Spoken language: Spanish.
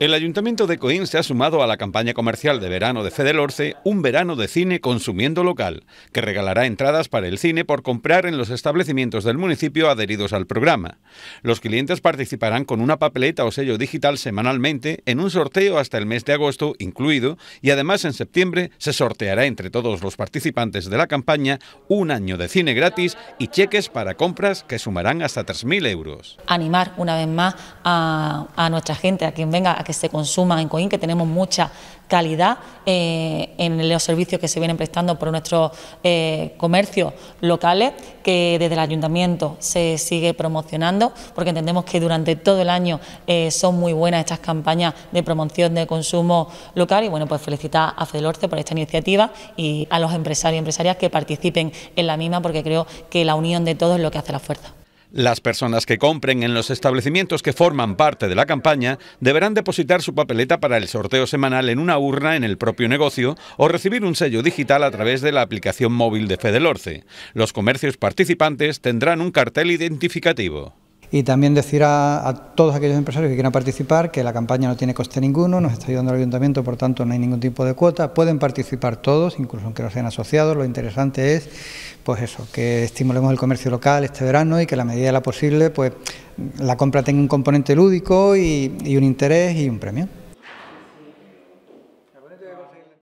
El Ayuntamiento de Coín se ha sumado a la campaña comercial de verano de orce un verano de cine consumiendo local, que regalará entradas para el cine por comprar en los establecimientos del municipio adheridos al programa. Los clientes participarán con una papeleta o sello digital semanalmente en un sorteo hasta el mes de agosto incluido y además en septiembre se sorteará entre todos los participantes de la campaña un año de cine gratis y cheques para compras que sumarán hasta 3.000 euros. Animar una vez más a, nuestra gente, a quien venga, a que se consuma en Coín, que tenemos mucha calidad eh, en los servicios que se vienen prestando por nuestros eh, comercios locales, que desde el ayuntamiento se sigue promocionando, porque entendemos que durante todo el año eh, son muy buenas estas campañas de promoción de consumo local. Y bueno, pues felicitar a Fedelorce por esta iniciativa y a los empresarios y empresarias que participen en la misma, porque creo que la unión de todos es lo que hace la fuerza. Las personas que compren en los establecimientos que forman parte de la campaña deberán depositar su papeleta para el sorteo semanal en una urna en el propio negocio o recibir un sello digital a través de la aplicación móvil de Fedelorce. Los comercios participantes tendrán un cartel identificativo y también decir a, todos aquellos empresarios que quieran participar que la campaña no tiene coste ninguno, nos está ayudando el ayuntamiento, por tanto no hay ningún tipo de cuota, pueden participar todos, incluso aunque no sean asociados, lo interesante es pues eso, que estimulemos el comercio local este verano y que la medida de la posible pues la compra tenga un componente lúdico y un interés y un premio.